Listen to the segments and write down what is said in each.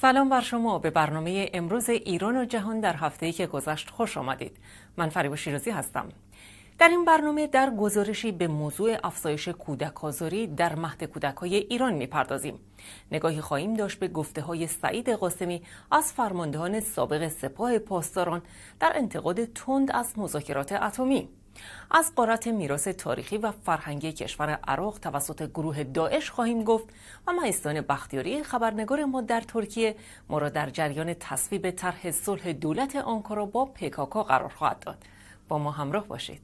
سلام بر شما به برنامه امروز ایران و جهان در هفته‌ای که گذشت خوش آمدید. من فریبا شیرازی هستم. در این برنامه در گزارشی به موضوع افزایش کودک در مهد کودک ایران میپردازیم. نگاهی خواهیم داشت به گفته‌های سعید قاسمی از فرماندهان سابق سپاه پاسداران در انتقاد تند از مذاکرات اتمی. از قارت میراث تاریخی و فرهنگی کشور عراق توسط گروه داعش خواهیم گفت و مهستان بختیاری خبرنگار ما در ترکیه ما را در جریان تصویب طرح صلح دولت آنکارا با پیکاکا قرار خواهد داد با ما همراه باشید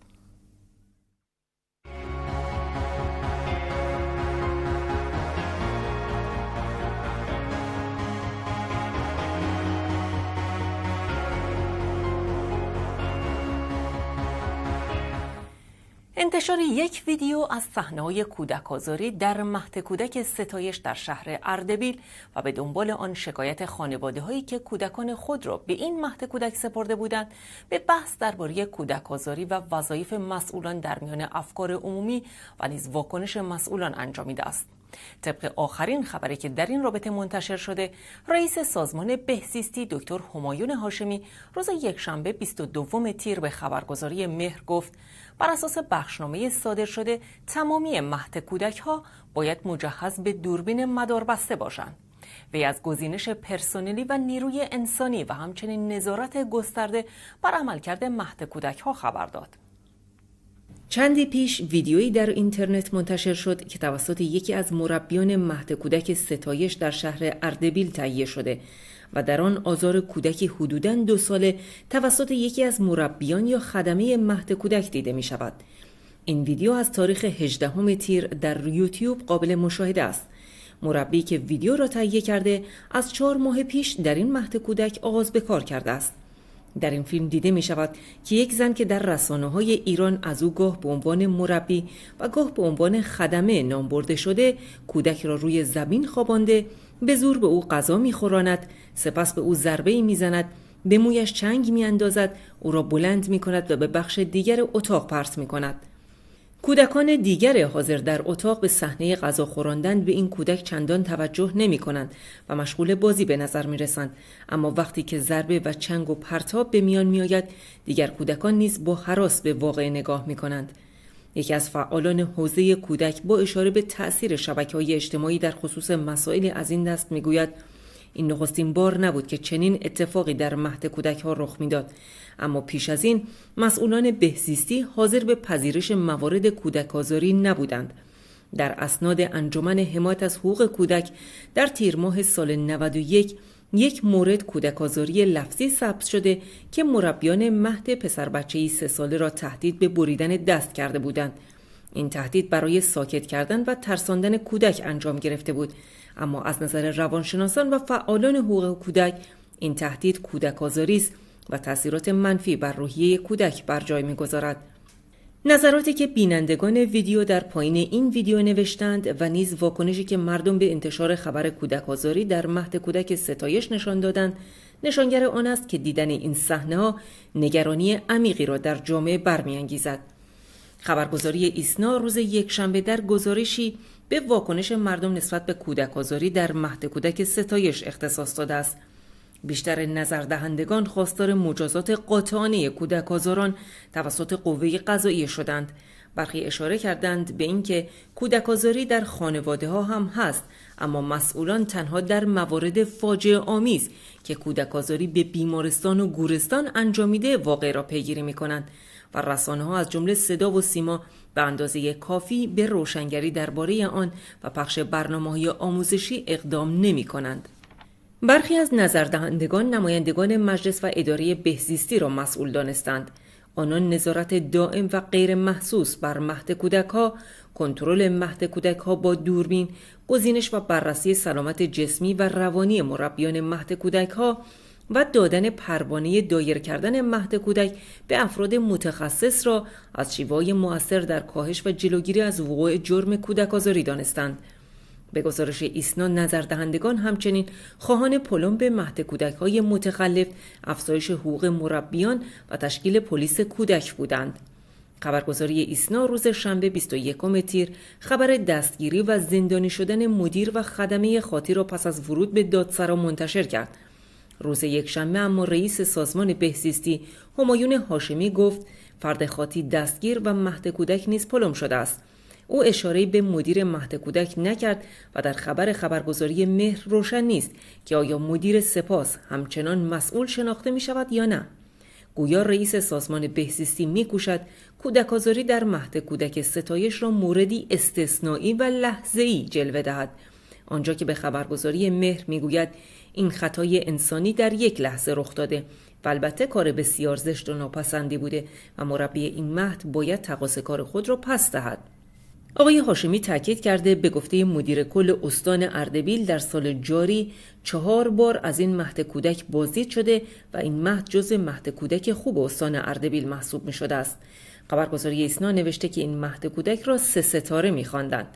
انتشار یک ویدیو از صحنه های در مهد کودک ستایش در شهر اردبیل و به دنبال آن شکایت خانواده هایی که کودکان خود را به این مهد کودک سپرده بودند به بحث درباره کودک و وظایف مسئولان در میان افکار عمومی و نیز واکنش مسئولان انجامیده است. طبق آخرین خبری که در این رابطه منتشر شده رئیس سازمان بهزیستی دکتر همایون هاشمی روز یکشنبه 22 تیر به خبرگزاری مهر گفت بر اساس بخشنامه صادر شده تمامی مهد کودک ها باید مجهز به دوربین مداربسته باشند. وی از گزینش پرسنلی و نیروی انسانی و همچنین نظارت گسترده بر عملکرد مهد کودک ها خبر داد. چندی پیش ویدیویی در اینترنت منتشر شد که توسط یکی از مربیان مهد کودک ستایش در شهر اردبیل تهیه شده و در آن آزار کودکی حدوداً دو ساله توسط یکی از مربیان یا خدمه مهد کودک دیده می شود. این ویدیو از تاریخ 18 تیر در یوتیوب قابل مشاهده است. مربی که ویدیو را تهیه کرده از چهار ماه پیش در این مهد کودک آغاز به کار کرده است. در این فیلم دیده می شود که یک زن که در رسانه های ایران از او گاه به عنوان مربی و گاه به عنوان خدمه نام برده شده کودک را روی زمین خوابانده به زور به او غذا میخوراند سپس به او ضربه ای میزند به مویش چنگ میاندازد او را بلند می کند و به بخش دیگر اتاق پرت می کند. کودکان دیگر حاضر در اتاق به صحنه غذا خوراندن به این کودک چندان توجه نمی کنند و مشغول بازی به نظر می رسند. اما وقتی که ضربه و چنگ و پرتاب به میان می آید دیگر کودکان نیز با حراس به واقع نگاه می کنند. یکی از فعالان حوزه کودک با اشاره به تأثیر شبکه های اجتماعی در خصوص مسائل از این دست میگوید این نخستین بار نبود که چنین اتفاقی در مهد کودک ها رخ میداد اما پیش از این مسئولان بهزیستی حاضر به پذیرش موارد کودک آزاری نبودند در اسناد انجمن حمایت از حقوق کودک در تیر ماه سال 91 یک مورد کودک لفظی ثبت شده که مربیان مهد پسر بچه سه ساله را تهدید به بریدن دست کرده بودند. این تهدید برای ساکت کردن و ترساندن کودک انجام گرفته بود اما از نظر روانشناسان و فعالان حقوق کودک این تهدید کودک آزاری است و تاثیرات منفی بر روحیه کودک بر جای میگذارد نظراتی که بینندگان ویدیو در پایین این ویدیو نوشتند و نیز واکنشی که مردم به انتشار خبر کودک در مهد کودک ستایش نشان دادند نشانگر آن است که دیدن این صحنه ها نگرانی عمیقی را در جامعه برمیانگیزد خبرگزاری ایسنا روز یکشنبه در گزارشی به واکنش مردم نسبت به کودک در مهد کودک ستایش اختصاص داده است بیشتر نظر دهندگان خواستار مجازات قاطعانه کودک توسط قوه قضایی شدند برخی اشاره کردند به اینکه کودک در خانواده ها هم هست اما مسئولان تنها در موارد فاجعه آمیز که کودک به بیمارستان و گورستان انجامیده واقع را پیگیری می کنند و رسانه ها از جمله صدا و سیما به اندازه کافی به روشنگری درباره آن و پخش برنامه آموزشی اقدام نمی کنند. برخی از نظردهندگان نمایندگان مجلس و اداره بهزیستی را مسئول دانستند آنان نظارت دائم و غیر محسوس بر مهد کودک ها، کنترل مهد کودک ها با دوربین، گزینش و بررسی سلامت جسمی و روانی مربیان مهد کودک ها و دادن پروانه دایر کردن مهد کودک به افراد متخصص را از شیوای موثر در کاهش و جلوگیری از وقوع جرم کودک آزاری دانستند. به گزارش ایسنا نظر دهندگان همچنین خواهان پلمب مهد کودک های متخلف افزایش حقوق مربیان و تشکیل پلیس کودک بودند خبرگزاری ایسنا روز شنبه 21 تیر خبر دستگیری و زندانی شدن مدیر و خدمه خاطی را پس از ورود به دادسرا منتشر کرد روز یکشنبه اما رئیس سازمان بهزیستی همایون هاشمی گفت فرد خاطی دستگیر و مهد کودک نیز پلم شده است او اشاره به مدیر مهد کودک نکرد و در خبر خبرگزاری مهر روشن نیست که آیا مدیر سپاس همچنان مسئول شناخته می شود یا نه گویا رئیس سازمان بهزیستی میکوشد کودکازاری در مهد کودک ستایش را موردی استثنایی و ای جلوه دهد آنجا که به خبرگزاری مهر می گوید این خطای انسانی در یک لحظه رخ داده و البته کار بسیار زشت و ناپسندی بوده و مربی این مهد باید تقاضا کار خود را پس دهد آقای هاشمی تاکید کرده به گفته مدیر کل استان اردبیل در سال جاری چهار بار از این مهد کودک بازدید شده و این مهد جز مهد کودک خوب استان اردبیل محسوب می شده است. خبرگزاری ایسنا نوشته که این مهد کودک را سه ستاره می خواندند.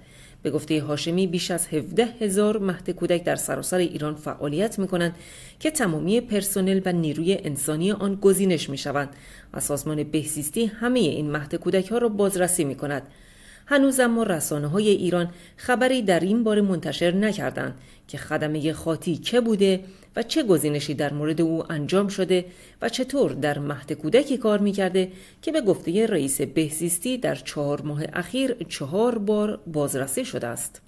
به گفته هاشمی بیش از 17 هزار مهد کودک در سراسر ایران فعالیت می کنند که تمامی پرسنل و نیروی انسانی آن گزینش می شوند و سازمان بهزیستی همه این مهد کودک ها را بازرسی می کند. هنوز اما رسانه های ایران خبری در این باره منتشر نکردند که خدمه خاطی که بوده و چه گزینشی در مورد او انجام شده و چطور در مهد کودکی کار میکرده که به گفته رئیس بهزیستی در چهار ماه اخیر چهار بار بازرسی شده است.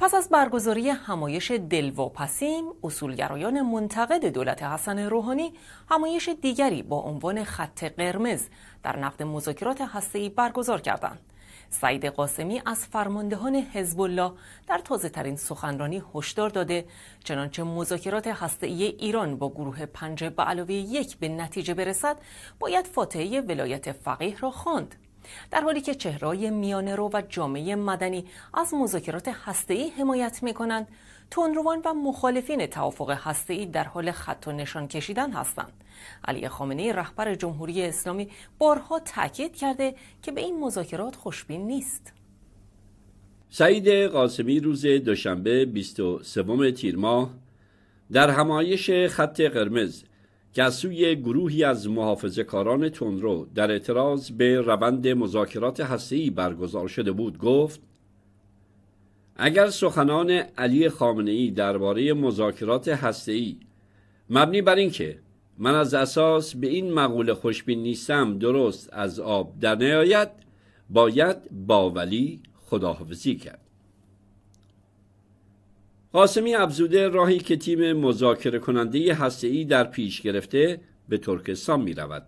پس از برگزاری همایش دلواپسیم اصولگرایان منتقد دولت حسن روحانی همایش دیگری با عنوان خط قرمز در نقد مذاکرات هسته‌ای برگزار کردند. سعید قاسمی از فرماندهان حزب الله در تازه ترین سخنرانی هشدار داده چنانچه مذاکرات هسته‌ای ایران با گروه پنج به علاوه یک به نتیجه برسد باید فاتحه ولایت فقیه را خواند در حالی که چهرهای میانه رو و جامعه مدنی از مذاکرات هسته‌ای حمایت می‌کنند تندروان و مخالفین توافق ای در حال خط و نشان کشیدن هستند. علی خامنه رهبر جمهوری اسلامی بارها تاکید کرده که به این مذاکرات خوشبین نیست. سعید قاسمی روز دوشنبه 23 تیر ماه در همایش خط قرمز که از سوی گروهی از محافظه کاران تندرو در اعتراض به روند مذاکرات هسته‌ای برگزار شده بود گفت اگر سخنان علی خامنه ای درباره مذاکرات ای مبنی بر اینکه من از اساس به این مقوله خوشبین نیستم درست از آب در نیاید باید با ولی خداحافظی کرد قاسمی ابزوده راهی که تیم مذاکره کننده ای در پیش گرفته به ترکستان می رود.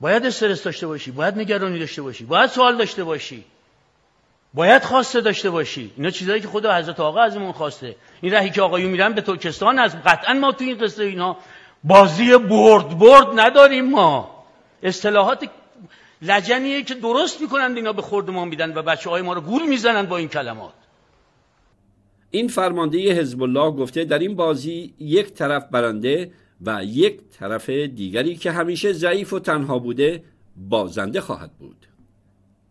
باید استرس داشته باشی، باید نگرانی داشته باشی، باید سوال داشته باشی. باید خواسته داشته باشی اینا چیزایی که خدا حضرت آقا ازمون خواسته این راهی که آقایون میرن به ترکستان از قطعا ما تو این قصه اینا بازی برد برد نداریم ما اصطلاحات لجنیه که درست میکنند اینا به خورد ما میدن و بچه های ما رو گول میزنند با این کلمات این فرمانده حزب الله گفته در این بازی یک طرف برنده و یک طرف دیگری که همیشه ضعیف و تنها بوده بازنده خواهد بود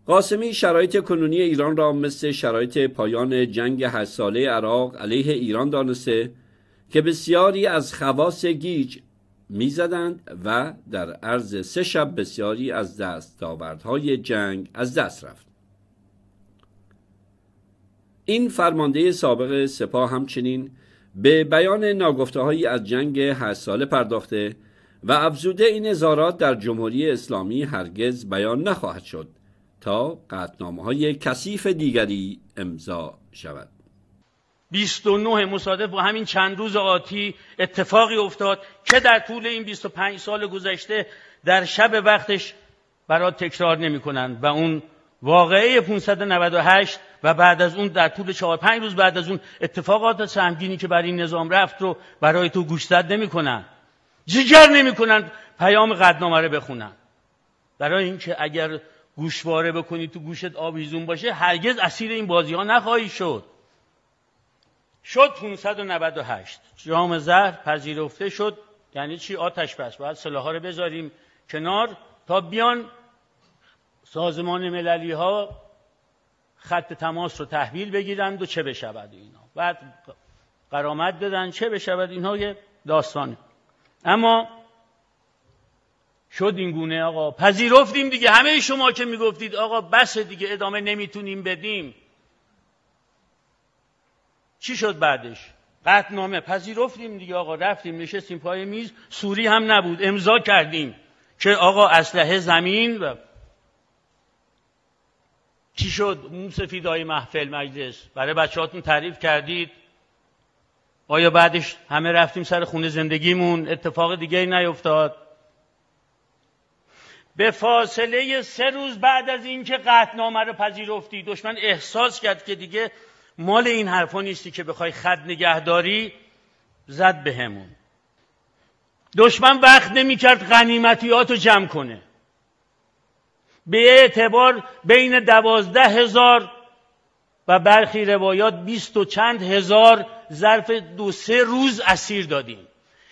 قاسمی شرایط کنونی ایران را مثل شرایط پایان جنگ هشت ساله عراق علیه ایران دانسته که بسیاری از خواص گیج میزدند و در عرض سه شب بسیاری از دستاوردهای جنگ از دست رفت این فرمانده سابق سپاه همچنین به بیان ناگفتههایی از جنگ هشت ساله پرداخته و افزوده این اظهارات در جمهوری اسلامی هرگز بیان نخواهد شد تا قطنامه های کثیف دیگری امضا شود 29 مصادف با همین چند روز آتی اتفاقی افتاد که در طول این 25 سال گذشته در شب وقتش برای تکرار نمی کنند و اون واقعه 598 و بعد از اون در طول 4 5 روز بعد از اون اتفاقات سهمگینی که برای این نظام رفت رو برای تو گوشزد نمی کنند جیگر نمی کنند پیام قدنامه رو بخونند برای اینکه اگر گوشواره بکنی تو گوشت آویزون باشه هرگز اسیر این بازی ها نخواهی شد شد 598 جام زهر پذیرفته شد یعنی چی آتش بس باید سلاح ها رو بذاریم کنار تا بیان سازمان مللی ها خط تماس رو تحویل بگیرند و چه بشود اینا بعد قرامت بدن چه بشود اینها یه داستانه اما شد این گونه آقا پذیرفتیم دیگه همه شما که میگفتید آقا بس دیگه ادامه نمیتونیم بدیم چی شد بعدش نامه پذیرفتیم دیگه آقا رفتیم نشستیم پای میز سوری هم نبود امضا کردیم که آقا اسلحه زمین و چی شد اون سفیدای محفل مجلس برای بچهاتون تعریف کردید آیا بعدش همه رفتیم سر خونه زندگیمون اتفاق دیگه نیفتاد به فاصله سه روز بعد از اینکه قطنامه رو پذیرفتی دشمن احساس کرد که دیگه مال این حرفا نیستی که بخوای خد نگهداری زد بهمون همون دشمن وقت نمیکرد غنیمتیات رو جمع کنه به اعتبار بین دوازده هزار و برخی روایات بیست و چند هزار ظرف دو سه روز اسیر دادیم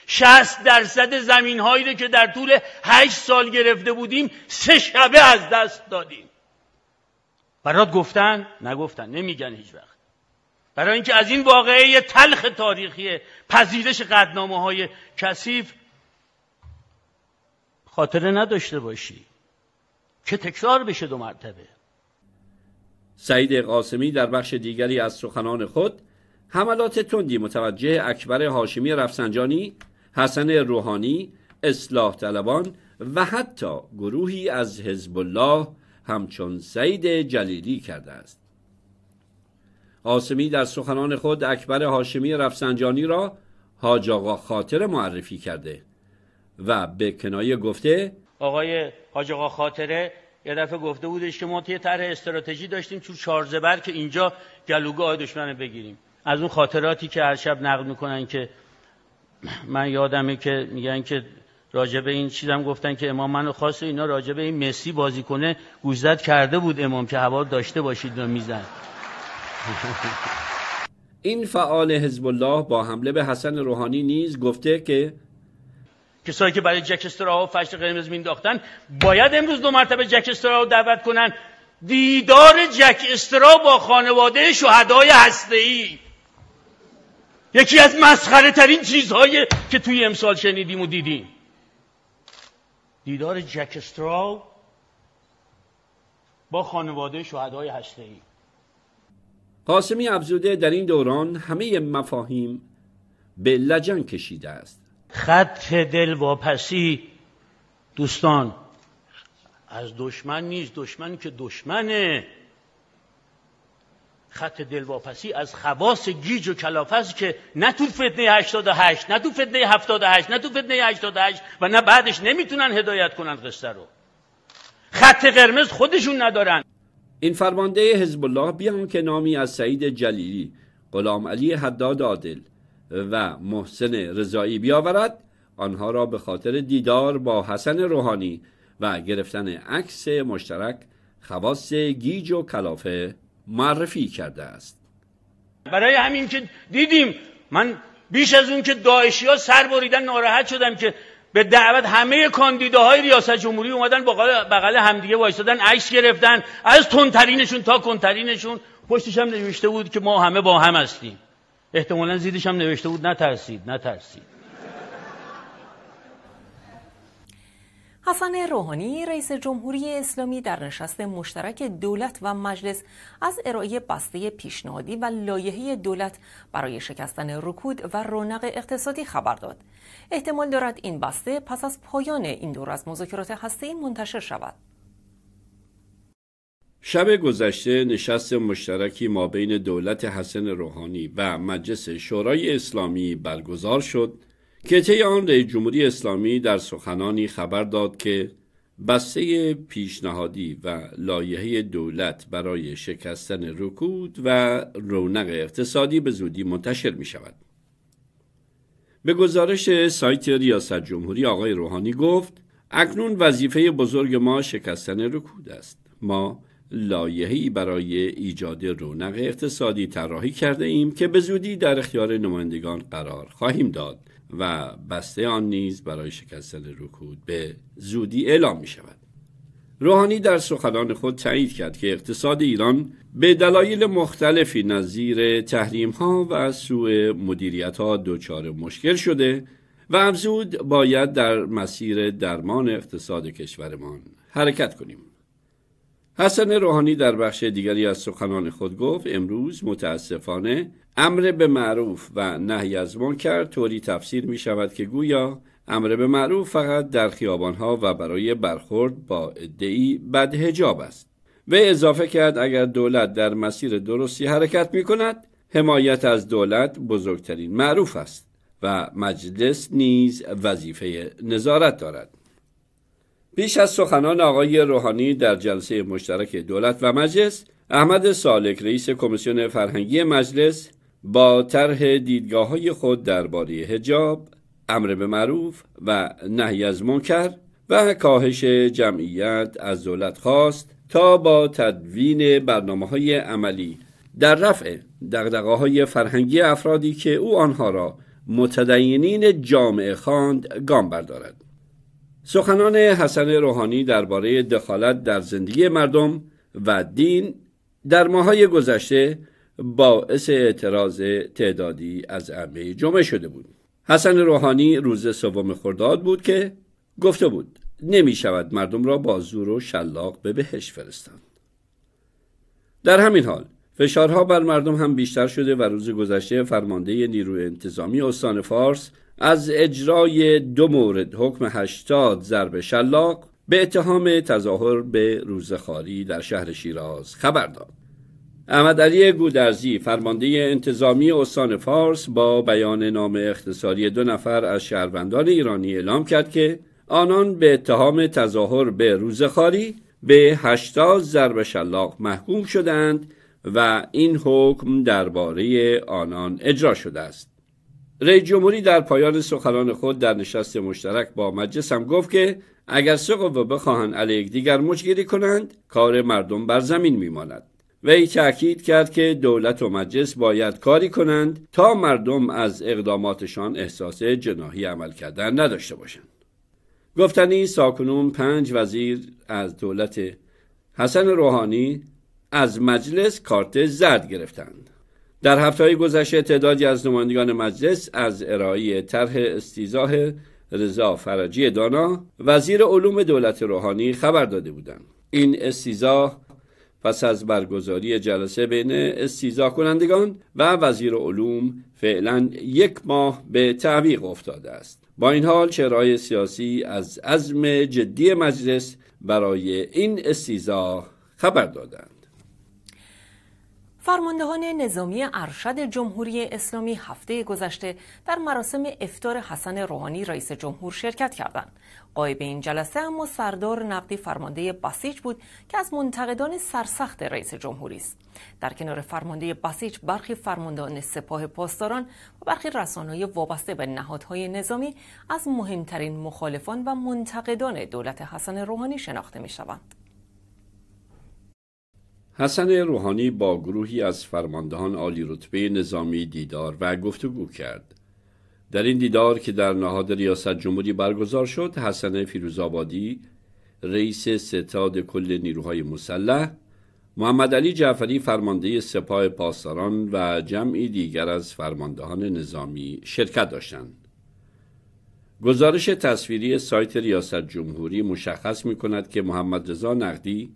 شست درصد زمین هایی رو که در طول هشت سال گرفته بودیم سه شبه از دست دادیم برات گفتن؟ نگفتن نمیگن هیچ وقت برای اینکه از این واقعه تلخ تاریخی پذیرش قدنامه های کثیف خاطره نداشته باشی که تکرار بشه دو مرتبه سعید قاسمی در بخش دیگری از سخنان خود حملات تندی متوجه اکبر هاشمی رفسنجانی حسن روحانی اصلاح طلبان و حتی گروهی از حزب الله همچون سعید جلیلی کرده است آسمی در سخنان خود اکبر هاشمی رفسنجانی را حاج آقا خاطر معرفی کرده و به کنایه گفته آقای حاج آقا خاطره یه دفعه گفته بودش که ما یه طرح استراتژی داشتیم تو چارزبر که اینجا گلوگاه دشمن بگیریم از اون خاطراتی که هر شب نقل میکنن که من یادمه که میگن که راجب این چیزم گفتن که امام منو خواست اینا راجب این مسی بازی کنه گوزدت کرده بود امام که هوا داشته باشید و میزن این فعال حزب الله با حمله به حسن روحانی نیز گفته که کسایی که برای جک استرا فشت قرمز مینداختن باید امروز دو مرتبه جک رو دعوت کنن دیدار جک استرا با خانواده شهدای هسته‌ای یکی از مسخره ترین چیزهایی که توی امسال شنیدیم و دیدیم دیدار جک استراو با خانواده شهدای ای قاسمی ابزوده در این دوران همه مفاهیم به لجن کشیده است خط دلواپسی دوستان از دشمن نیست دشمن که دشمنه خط دلواپسی از خواص گیج و است که نه تو فتنه 88 نه تو فتنه 78 نه تو فتنه 88 و نه بعدش نمیتونن هدایت کنن قصه رو خط قرمز خودشون ندارن این فرمانده حزب الله بیان که نامی از سعید جلیلی غلام علی حداد عادل و محسن رضایی بیاورد آنها را به خاطر دیدار با حسن روحانی و گرفتن عکس مشترک خواص گیج و کلافه معرفی کرده است برای همین که دیدیم من بیش از اون که داعشی ها سر بریدن ناراحت شدم که به دعوت همه کاندیداهای ریاست جمهوری اومدن بغل, بغل همدیگه وایسادن عکس گرفتن از تونترینشون تا کنترینشون پشتش هم نوشته بود که ما همه با هم هستیم احتمالا زیدش هم نوشته بود نترسید نترسید حسن روحانی رئیس جمهوری اسلامی در نشست مشترک دولت و مجلس از ارائه بسته پیشنهادی و لایحه دولت برای شکستن رکود و رونق اقتصادی خبر داد. احتمال دارد این بسته پس از پایان این دور از مذاکرات هسته‌ای منتشر شود. شب گذشته نشست مشترکی مابین دولت حسن روحانی و مجلس شورای اسلامی برگزار شد که طی آن رئیس جمهوری اسلامی در سخنانی خبر داد که بسته پیشنهادی و لایحه دولت برای شکستن رکود و رونق اقتصادی به زودی منتشر می شود. به گزارش سایت ریاست جمهوری آقای روحانی گفت اکنون وظیفه بزرگ ما شکستن رکود است. ما لایحه‌ای برای ایجاد رونق اقتصادی طراحی کرده ایم که به زودی در اختیار نمایندگان قرار خواهیم داد. و بسته آن نیز برای شکستن رکود به زودی اعلام می شود. روحانی در سخنان خود تایید کرد که اقتصاد ایران به دلایل مختلفی نظیر تحریم ها و سوء مدیریت ها دچار مشکل شده و افزود: باید در مسیر درمان اقتصاد کشورمان حرکت کنیم. حسن روحانی در بخش دیگری از سخنان خود گفت امروز متاسفانه امر به معروف و نهی از منکر طوری تفسیر می شود که گویا امر به معروف فقط در خیابانها و برای برخورد با ادعی بدهجاب است و اضافه کرد اگر دولت در مسیر درستی حرکت می کند حمایت از دولت بزرگترین معروف است و مجلس نیز وظیفه نظارت دارد پیش از سخنان آقای روحانی در جلسه مشترک دولت و مجلس احمد سالک رئیس کمیسیون فرهنگی مجلس با طرح دیدگاه های خود درباره حجاب، امر به معروف و نهی از منکر و کاهش جمعیت از دولت خواست تا با تدوین برنامه های عملی در رفع دقدقه های فرهنگی افرادی که او آنها را متدینین جامعه خواند گام بردارد. سخنان حسن روحانی درباره دخالت در زندگی مردم و دین در ماهای گذشته باعث اعتراض تعدادی از امه جمعه شده بود حسن روحانی روز سوم خرداد بود که گفته بود نمی شود مردم را با زور و شلاق به بهش فرستند در همین حال فشارها بر مردم هم بیشتر شده و روز گذشته فرمانده نیروی انتظامی استان فارس از اجرای دو مورد حکم هشتاد ضرب شلاق به اتهام تظاهر به روزخاری در شهر شیراز خبر داد احمد علی گودرزی فرمانده انتظامی استان فارس با بیان نام اختصاری دو نفر از شهروندان ایرانی اعلام کرد که آنان به اتهام تظاهر به روزخاری به 80 ضرب شلاق محکوم شدند و این حکم درباره آنان اجرا شده است. رئیس جمهوری در پایان سخنان خود در نشست مشترک با مجلس هم گفت که اگر سه قوه بخواهند علیه دیگر مچگیری کنند کار مردم بر زمین میماند وی تأکید کرد که دولت و مجلس باید کاری کنند تا مردم از اقداماتشان احساس جناهی عمل کردن نداشته باشند گفتنی ساکنون پنج وزیر از دولت حسن روحانی از مجلس کارت زرد گرفتند در هفته گذشته تعدادی از نمایندگان مجلس از ارائه طرح استیزاه رضا فرجی دانا وزیر علوم دولت روحانی خبر داده بودند این استیزاه پس از برگزاری جلسه بین استیزا کنندگان و وزیر علوم فعلا یک ماه به تعویق افتاده است با این حال چرای سیاسی از عزم جدی مجلس برای این استیزا خبر دادند فرماندهان نظامی ارشد جمهوری اسلامی هفته گذشته در مراسم افتار حسن روحانی رئیس جمهور شرکت کردند. قایب این جلسه اما سردار نقدی فرمانده بسیج بود که از منتقدان سرسخت رئیس جمهوری است. در کنار فرمانده بسیج برخی فرماندهان سپاه پاسداران و برخی رسانهای وابسته به نهادهای نظامی از مهمترین مخالفان و منتقدان دولت حسن روحانی شناخته می شوند. حسن روحانی با گروهی از فرماندهان عالی رتبه نظامی دیدار و گفتگو کرد. در این دیدار که در نهاد ریاست جمهوری برگزار شد، حسن فیروزآبادی رئیس ستاد کل نیروهای مسلح، محمد علی جعفری فرمانده سپاه پاسداران و جمعی دیگر از فرماندهان نظامی شرکت داشتند. گزارش تصویری سایت ریاست جمهوری مشخص می کند که محمد رضا نقدی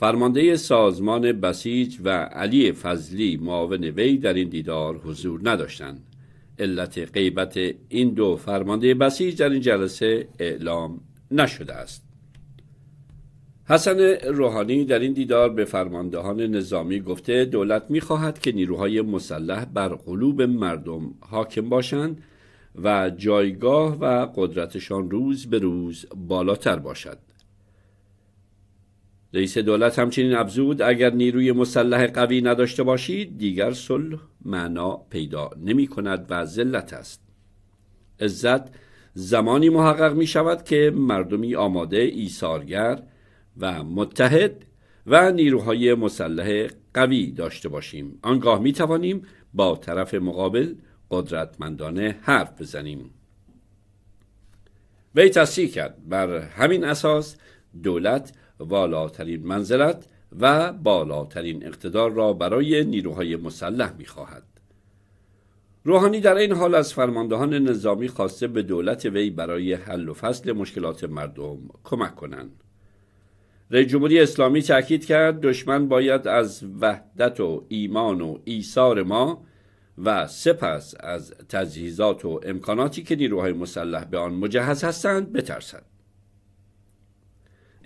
فرمانده سازمان بسیج و علی فضلی معاون وی در این دیدار حضور نداشتند علت غیبت این دو فرمانده بسیج در این جلسه اعلام نشده است حسن روحانی در این دیدار به فرماندهان نظامی گفته دولت میخواهد که نیروهای مسلح بر قلوب مردم حاکم باشند و جایگاه و قدرتشان روز به روز بالاتر باشد رئیس دولت همچنین افزود اگر نیروی مسلح قوی نداشته باشید دیگر صلح معنا پیدا نمی کند و ذلت است عزت زمانی محقق می شود که مردمی آماده ایثارگر و متحد و نیروهای مسلح قوی داشته باشیم آنگاه می توانیم با طرف مقابل قدرتمندانه حرف بزنیم وی تصریح کرد بر همین اساس دولت والاترین منزلت و بالاترین اقتدار را برای نیروهای مسلح میخواهد روحانی در این حال از فرماندهان نظامی خواسته به دولت وی برای حل و فصل مشکلات مردم کمک کنند رئیس جمهوری اسلامی تاکید کرد دشمن باید از وحدت و ایمان و ایثار ما و سپس از تجهیزات و امکاناتی که نیروهای مسلح به آن مجهز هستند بترسد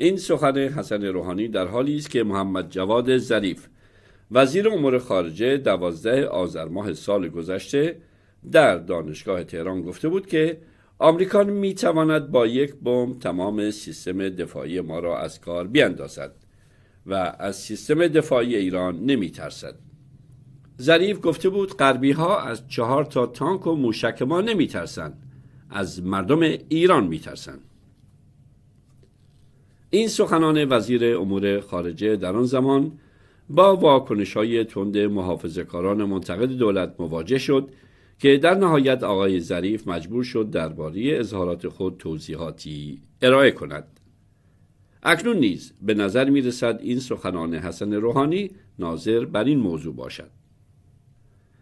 این سخن حسن روحانی در حالی است که محمد جواد ظریف وزیر امور خارجه دوازده آذر ماه سال گذشته در دانشگاه تهران گفته بود که آمریکا میتواند با یک بمب تمام سیستم دفاعی ما را از کار بیندازد و از سیستم دفاعی ایران ترسد. ظریف گفته بود غربی ها از چهار تا تانک و موشک ما ترسند، از مردم ایران میترسند این سخنان وزیر امور خارجه در آن زمان با واکنش های تند محافظهکاران منتقد دولت مواجه شد که در نهایت آقای ظریف مجبور شد درباره اظهارات خود توضیحاتی ارائه کند اکنون نیز به نظر می رسد این سخنان حسن روحانی ناظر بر این موضوع باشد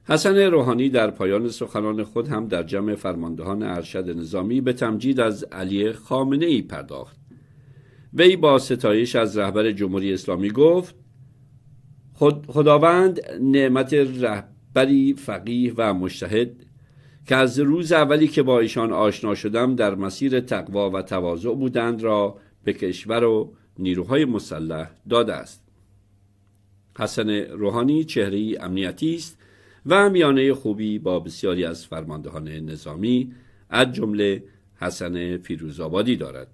حسن روحانی در پایان سخنان خود هم در جمع فرماندهان ارشد نظامی به تمجید از علی خامنه ای پرداخت وی با ستایش از رهبر جمهوری اسلامی گفت خداوند نعمت رهبری فقیه و مشتهد که از روز اولی که با ایشان آشنا شدم در مسیر تقوا و تواضع بودند را به کشور و نیروهای مسلح داده است حسن روحانی چهره امنیتی است و میانه خوبی با بسیاری از فرماندهان نظامی از جمله حسن فیروزآبادی دارد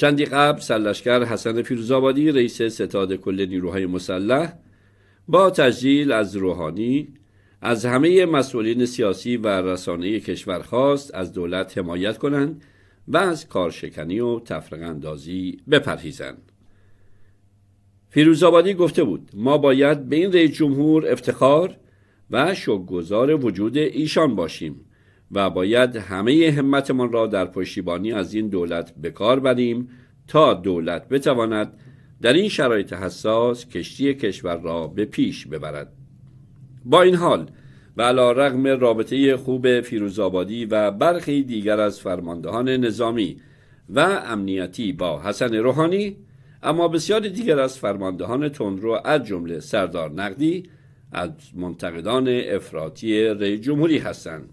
چندی قبل سرلشکر حسن فیروزآبادی رئیس ستاد کل نیروهای مسلح با تجلیل از روحانی از همه مسئولین سیاسی و رسانه کشور خواست از دولت حمایت کنند و از کارشکنی و تفرق اندازی بپرهیزند فیروزآبادی گفته بود ما باید به این رئیس جمهور افتخار و شکرگزار وجود ایشان باشیم و باید همه همتمان را در پشتیبانی از این دولت بکار بریم تا دولت بتواند در این شرایط حساس کشتی کشور را به پیش ببرد با این حال و علا رغم رابطه خوب فیروزآبادی و برخی دیگر از فرماندهان نظامی و امنیتی با حسن روحانی اما بسیاری دیگر از فرماندهان تندرو از جمله سردار نقدی از منتقدان افراطی رئیس جمهوری هستند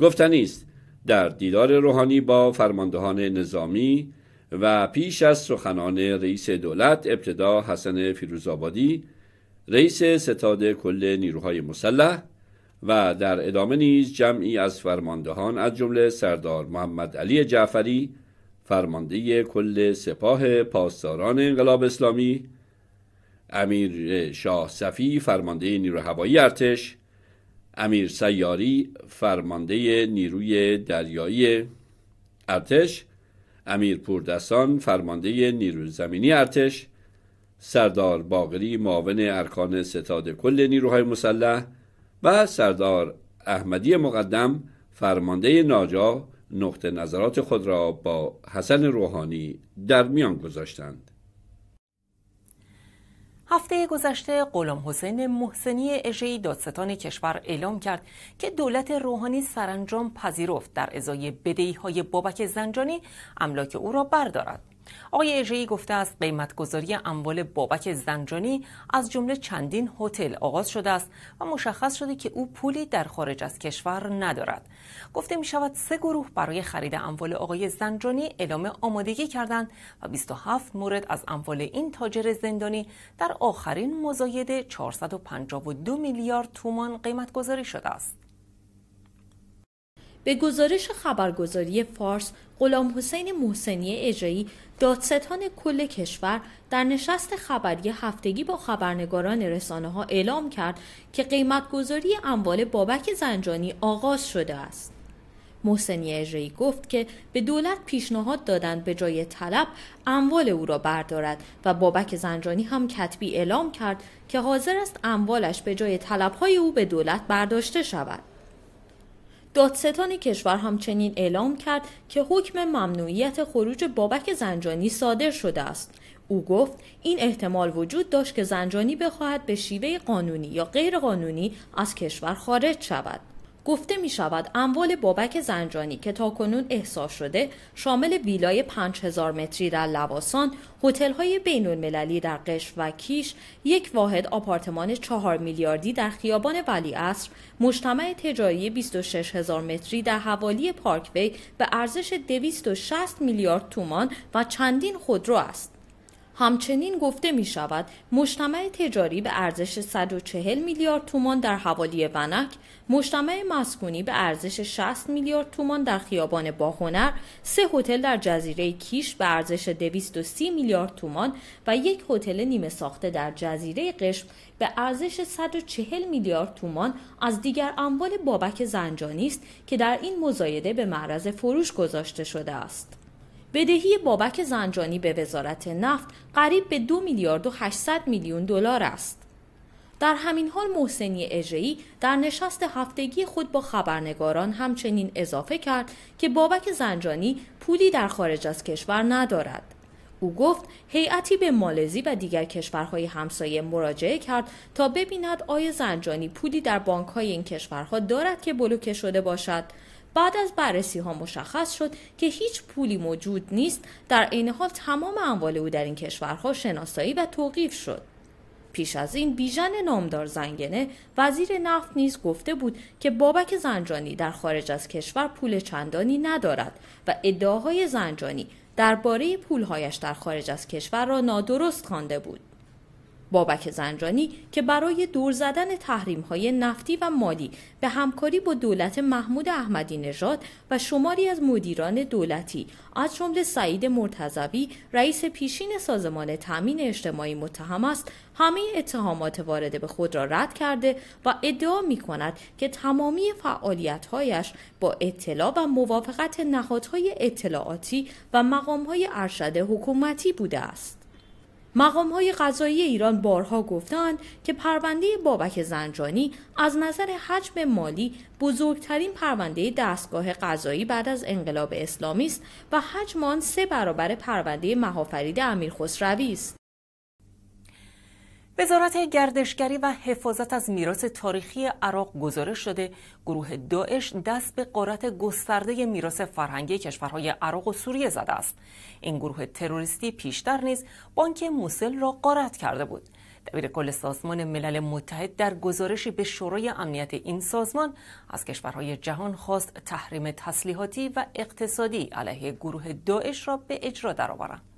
گفتنی است در دیدار روحانی با فرماندهان نظامی و پیش از سخنان رئیس دولت ابتدا حسن فیروزآبادی رئیس ستاد کل نیروهای مسلح و در ادامه نیز جمعی از فرماندهان از جمله سردار محمد علی جعفری فرمانده کل سپاه پاسداران انقلاب اسلامی امیر شاه صفی فرمانده نیرو هوایی ارتش امیر سیاری فرمانده نیروی دریایی ارتش امیر پوردستان فرمانده نیروی زمینی ارتش سردار باغری معاون ارکان ستاد کل نیروهای مسلح و سردار احمدی مقدم فرمانده ناجا نقطه نظرات خود را با حسن روحانی در میان گذاشتند هفته گذشته قلم حسین محسنی اژهای دادستان کشور اعلام کرد که دولت روحانی سرانجام پذیرفت در ازای بدهی های بابک زنجانی املاک او را بردارد آقای جی گفته است قیمتگذاری اموال بابک زنجانی از جمله چندین هتل آغاز شده است و مشخص شده که او پولی در خارج از کشور ندارد گفته می شود سه گروه برای خرید اموال آقای زنجانی اعلام آمادگی کردند و 27 مورد از اموال این تاجر زندانی در آخرین مزایده 452 میلیارد تومان قیمتگذاری شده است به گزارش خبرگزاری فارس غلام حسین محسنی اجرایی دادستان کل کشور در نشست خبری هفتگی با خبرنگاران رسانه ها اعلام کرد که قیمت اموال بابک زنجانی آغاز شده است. محسنی اجرایی گفت که به دولت پیشنهاد دادند به جای طلب اموال او را بردارد و بابک زنجانی هم کتبی اعلام کرد که حاضر است اموالش به جای طلبهای او به دولت برداشته شود. دادستان کشور همچنین اعلام کرد که حکم ممنوعیت خروج بابک زنجانی صادر شده است او گفت این احتمال وجود داشت که زنجانی بخواهد به شیوه قانونی یا غیرقانونی از کشور خارج شود گفته می شود اموال بابک زنجانی که تاکنون احساس شده شامل ویلای 5000 متری در لواسان، هتل های بین المللی در قش و کیش، یک واحد آپارتمان 4 میلیاردی در خیابان ولی اصر، مجتمع تجاری 26000 متری در حوالی پارکوی به ارزش 260 میلیارد تومان و چندین خودرو است. همچنین گفته می شود مجتمع تجاری به ارزش 140 میلیارد تومان در حوالی ونک، مجتمع مسکونی به ارزش 60 میلیارد تومان در خیابان باهنر، سه هتل در جزیره کیش به ارزش 230 میلیارد تومان و یک هتل نیمه ساخته در جزیره قشم به ارزش 140 میلیارد تومان از دیگر اموال بابک زنجانی است که در این مزایده به معرض فروش گذاشته شده است. بدهی بابک زنجانی به وزارت نفت قریب به دو میلیارد و هشتصد میلیون دلار است. در همین حال محسنی اجرایی در نشست هفتگی خود با خبرنگاران همچنین اضافه کرد که بابک زنجانی پولی در خارج از کشور ندارد. او گفت هیئتی به مالزی و دیگر کشورهای همسایه مراجعه کرد تا ببیند آیا زنجانی پولی در بانکهای این کشورها دارد که بلوکه شده باشد بعد از بررسی ها مشخص شد که هیچ پولی موجود نیست در عین حال تمام اموال او در این کشورها شناسایی و توقیف شد پیش از این بیژن نامدار زنگنه وزیر نفت نیز گفته بود که بابک زنجانی در خارج از کشور پول چندانی ندارد و ادعاهای زنجانی درباره پولهایش در خارج از کشور را نادرست خوانده بود بابک زنجانی که برای دور زدن تحریم های نفتی و مالی به همکاری با دولت محمود احمدی نژاد و شماری از مدیران دولتی از جمله سعید مرتضوی رئیس پیشین سازمان تامین اجتماعی متهم است همه اتهامات وارده به خود را رد کرده و ادعا می کند که تمامی فعالیتهایش با اطلاع و موافقت نهادهای اطلاعاتی و های ارشد حکومتی بوده است. مقام های قضایی ایران بارها گفتند که پرونده بابک زنجانی از نظر حجم مالی بزرگترین پرونده دستگاه قضایی بعد از انقلاب اسلامی است و حجم آن سه برابر پرونده مهافرید امیر خسروی است. وزارت گردشگری و حفاظت از میراث تاریخی عراق گزارش شده گروه داعش دست به قارت گسترده میراث فرهنگی کشورهای عراق و سوریه زده است این گروه تروریستی پیشتر نیز بانک موسل را قارت کرده بود دبیر کل سازمان ملل متحد در گزارشی به شورای امنیت این سازمان از کشورهای جهان خواست تحریم تسلیحاتی و اقتصادی علیه گروه داعش را به اجرا درآورند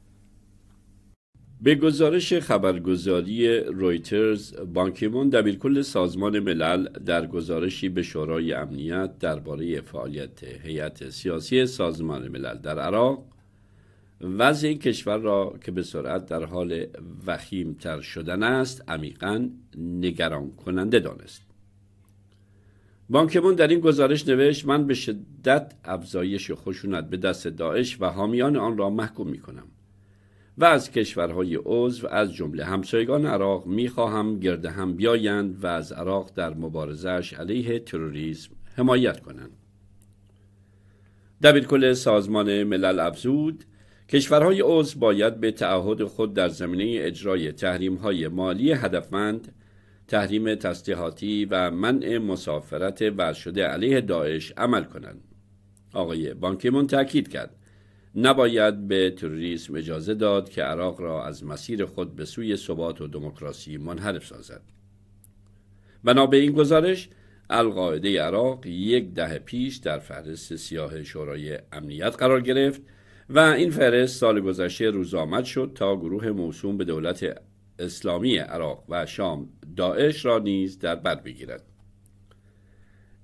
به گزارش خبرگزاری رویترز بانکیمون دبیرکل سازمان ملل در گزارشی به شورای امنیت درباره فعالیت هیئت سیاسی سازمان ملل در عراق وضع این کشور را که به سرعت در حال تر شدن است عمیقا نگران کننده دانست بانکمون در این گزارش نوشت من به شدت افزایش خشونت به دست داعش و حامیان آن را محکوم می کنم و از کشورهای عضو از جمله همسایگان عراق میخواهم گرد هم بیایند و از عراق در مبارزش علیه تروریسم حمایت کنند کل سازمان ملل افزود کشورهای عضو باید به تعهد خود در زمینه اجرای های مالی هدفمند تحریم تسلیحاتی و منع مسافرت ورشده علیه داعش عمل کنند آقای بانکیمون تاکید کرد نباید به تروریسم اجازه داد که عراق را از مسیر خود به سوی ثبات و دموکراسی منحرف سازد بنا به این گزارش القاعده عراق یک دهه پیش در فهرست سیاه شورای امنیت قرار گرفت و این فهرست سال گذشته آمد شد تا گروه موسوم به دولت اسلامی عراق و شام داعش را نیز در بر بگیرد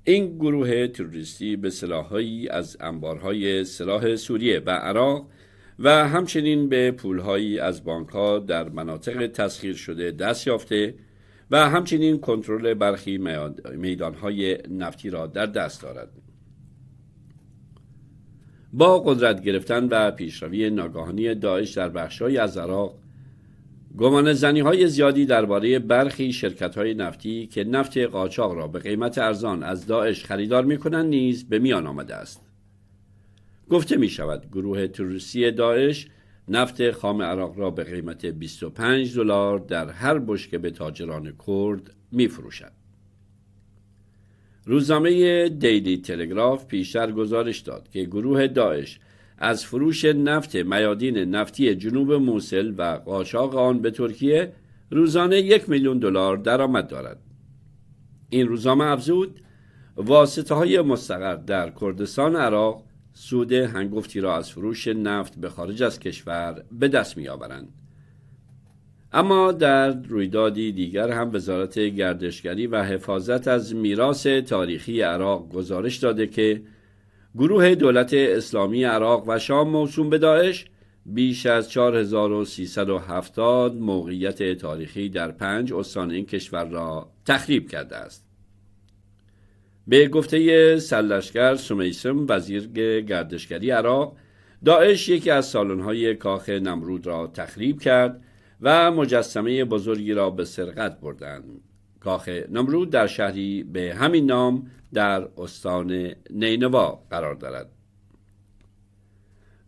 این گروه تروریستی به سلاحهایی از انبارهای سلاح سوریه و عراق و همچنین به پولهایی از بانکها در مناطق تسخیر شده دست یافته و همچنین کنترل برخی میدانهای نفتی را در دست دارد با قدرت گرفتن و پیشروی ناگاهانی داعش در بخشهایی از عراق گمان زنی های زیادی درباره برخی شرکت های نفتی که نفت قاچاق را به قیمت ارزان از داعش خریدار می کنند نیز به میان آمده است. گفته می شود گروه تروریستی داعش نفت خام عراق را به قیمت 25 دلار در هر بشکه به تاجران کرد می فروشد. روزنامه دیلی تلگراف پیشتر گزارش داد که گروه داعش از فروش نفت میادین نفتی جنوب موسل و قاچاق آن به ترکیه روزانه یک میلیون دلار درآمد دارد این روزنامه افزود واسطه های مستقر در کردستان عراق سود هنگفتی را از فروش نفت به خارج از کشور به دست می آورند. اما در رویدادی دیگر هم وزارت گردشگری و حفاظت از میراث تاریخی عراق گزارش داده که گروه دولت اسلامی عراق و شام موسوم به داعش بیش از 4370 موقعیت تاریخی در پنج استان این کشور را تخریب کرده است. به گفته سلشگر سومیسم، وزیر گردشگری عراق داعش یکی از سالن‌های کاخ نمرود را تخریب کرد و مجسمه بزرگی را به سرقت بردند. کاخ نمرود در شهری به همین نام در استان نینوا قرار دارد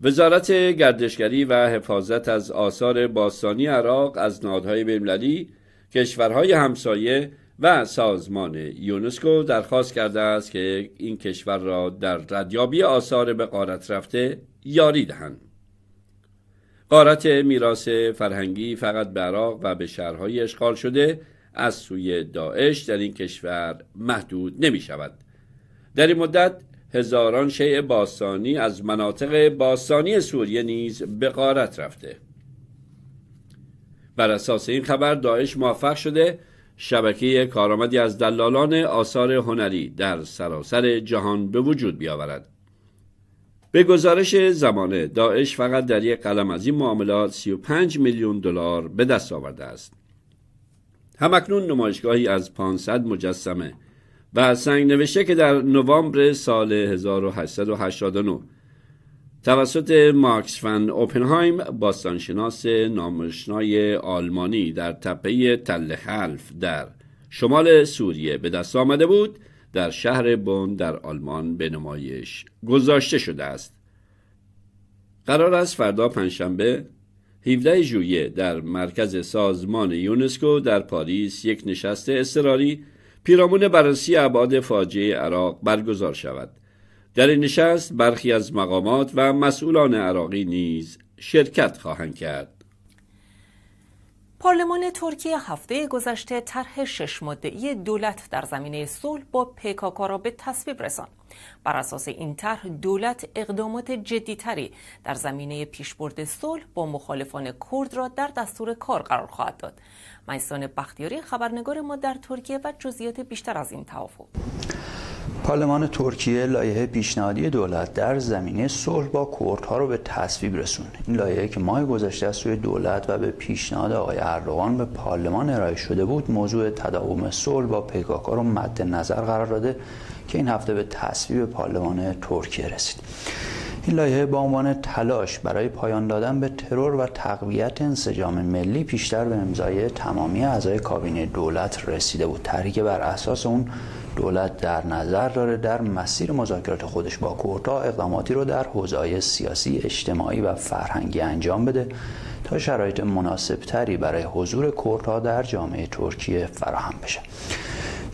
وزارت گردشگری و حفاظت از آثار باستانی عراق از نادهای بیملدی کشورهای همسایه و سازمان یونسکو درخواست کرده است که این کشور را در ردیابی آثار به قارت رفته یاری دهند قارت میراث فرهنگی فقط به عراق و به شهرهای اشغال شده از سوی داعش در این کشور محدود نمی شود در این مدت هزاران شیع باستانی از مناطق باستانی سوریه نیز به غارت رفته بر اساس این خبر داعش موفق شده شبکه کارآمدی از دلالان آثار هنری در سراسر جهان به وجود بیاورد به گزارش زمانه داعش فقط در یک قلم از این معاملات 35 میلیون دلار به دست آورده است همکنون نمایشگاهی از 500 مجسمه و سنگ نوشته که در نوامبر سال 1889 توسط مارکس فن اوپنهایم باستانشناس نامشنای آلمانی در تپه تل حلف در شمال سوریه به دست آمده بود در شهر بون در آلمان به نمایش گذاشته شده است قرار است فردا پنجشنبه 17 ژوئیه در مرکز سازمان یونسکو در پاریس یک نشست اضطراری پیرامون بررسی ابعاد فاجعه عراق برگزار شود در این نشست برخی از مقامات و مسئولان عراقی نیز شرکت خواهند کرد پارلمان ترکیه هفته گذشته طرح شش مدعی دولت در زمینه صلح با پکاکا را به تصویب رساند. بر اساس این طرح دولت اقدامات جدیتری در زمینه پیشبرد صلح با مخالفان کرد را در دستور کار قرار خواهد داد. میسان بختیاری خبرنگار ما در ترکیه و جزئیات بیشتر از این توافق. پارلمان ترکیه لایحه پیشنهادی دولت در زمینه صلح با کردها رو به تصویب رسوند این لایحه که ماه گذشته از سوی دولت و به پیشنهاد آقای اردوغان به پارلمان ارائه شده بود موضوع تداوم صلح با پیکاکا رو مد نظر قرار داده که این هفته به تصویب پارلمان ترکیه رسید این لایحه با عنوان تلاش برای پایان دادن به ترور و تقویت انسجام ملی پیشتر به امضای تمامی اعضای کابینه دولت رسیده بود تحریک بر اساس اون دولت در نظر داره در مسیر مذاکرات خودش با کوردها اقداماتی رو در حوزه‌های سیاسی، اجتماعی و فرهنگی انجام بده تا شرایط مناسبتری برای حضور کوردها در جامعه ترکیه فراهم بشه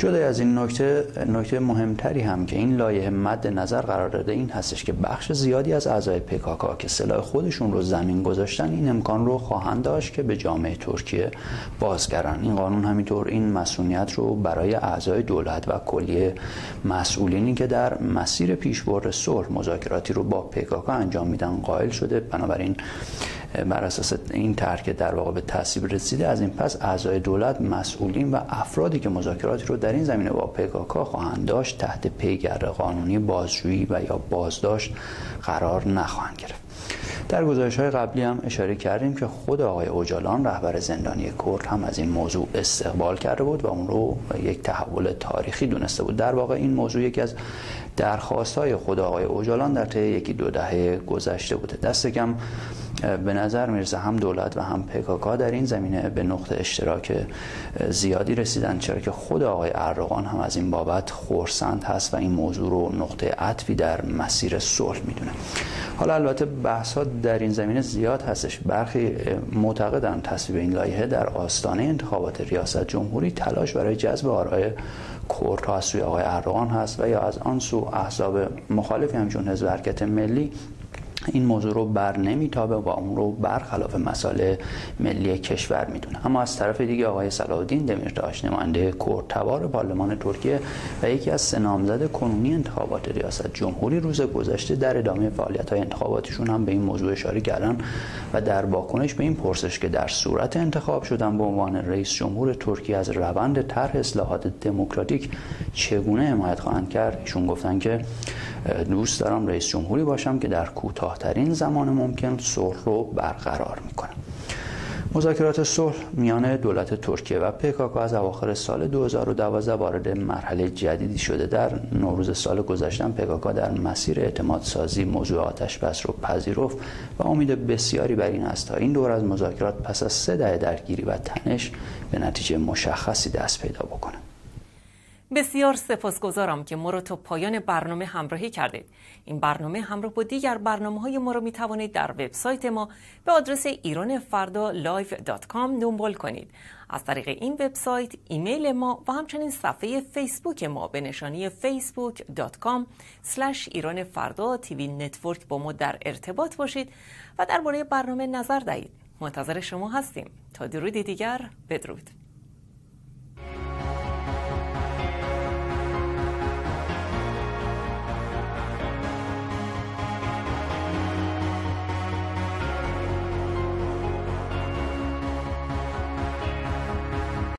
جدا از این نکته نکته مهمتری هم که این لایه مد نظر قرار داده این هستش که بخش زیادی از اعضای پکاکا که سلاح خودشون رو زمین گذاشتن این امکان رو خواهند داشت که به جامعه ترکیه بازگرن این قانون همینطور این مسئولیت رو برای اعضای دولت و کلیه مسئولینی که در مسیر پیشبرد صلح مذاکراتی رو با پکاکا انجام میدن قائل شده بنابراین بر اساس این طرح که در واقع به تصویب رسیده از این پس اعضای دولت مسئولین و افرادی که مذاکراتی رو در این زمینه با پکاکا خواهند داشت تحت پیگر قانونی بازجویی و یا بازداشت قرار نخواهند گرفت در گزارش های قبلی هم اشاره کردیم که خود آقای اوجالان رهبر زندانی کرد هم از این موضوع استقبال کرده بود و اون رو یک تحول تاریخی دونسته بود در واقع این موضوع یکی از درخواست های خود آقای اوجالان در طی یکی دو دهه گذشته بوده دست به نظر میرسه هم دولت و هم پکاکا در این زمینه به نقطه اشتراک زیادی رسیدن چرا که خود آقای اردوغان هم از این بابت خورسند هست و این موضوع رو نقطه عطفی در مسیر صلح میدونه حالا البته بحث ها در این زمینه زیاد هستش برخی معتقدن تصویب این لایحه در آستانه انتخابات ریاست جمهوری تلاش برای جذب آرای کورت از سوی آقای اردوغان هست و یا از آن سو احزاب مخالفی همچون حزب حرکت ملی این موضوع رو بر نمیتابه و اون رو برخلاف مسائل ملی کشور میدونه اما از طرف دیگه آقای صلاحالدین دمیرتاش نماینده کردتبار پارلمان ترکیه و یکی از سه نامزد کنونی انتخابات ریاست جمهوری روز گذشته در ادامه فعالیت های انتخاباتیشون هم به این موضوع اشاره کردن و در واکنش به این پرسش که در صورت انتخاب شدن به عنوان رئیس جمهور ترکیه از روند طرح اصلاحات دموکراتیک چگونه حمایت خواهند کرد ایشون گفتن که دوست دارم رئیس جمهوری باشم که در کوتاه کوتاهترین زمان ممکن صلح رو برقرار میکنه مذاکرات صلح میان دولت ترکیه و پکاکا از اواخر سال 2012 وارد مرحله جدیدی شده در نوروز سال گذشتن پکاکا در مسیر اعتماد سازی موضوع آتش بس رو پذیرفت و امید بسیاری بر این است تا این دور از مذاکرات پس از سه دهه درگیری و تنش به نتیجه مشخصی دست پیدا بکنه بسیار سپاسگزارم که ما رو تا پایان برنامه همراهی کردید. این برنامه همراه با دیگر برنامه های ما رو می توانید در وبسایت ما به آدرس ایران ایرانفردالایو.com دنبال کنید. از طریق این وبسایت، ایمیل ما و همچنین صفحه فیسبوک ما به نشانی facebook.com ایران فردا تیوی نتورک با ما در ارتباط باشید و درباره برنامه نظر دهید. منتظر شما هستیم. تا درودی دیگر بدرود.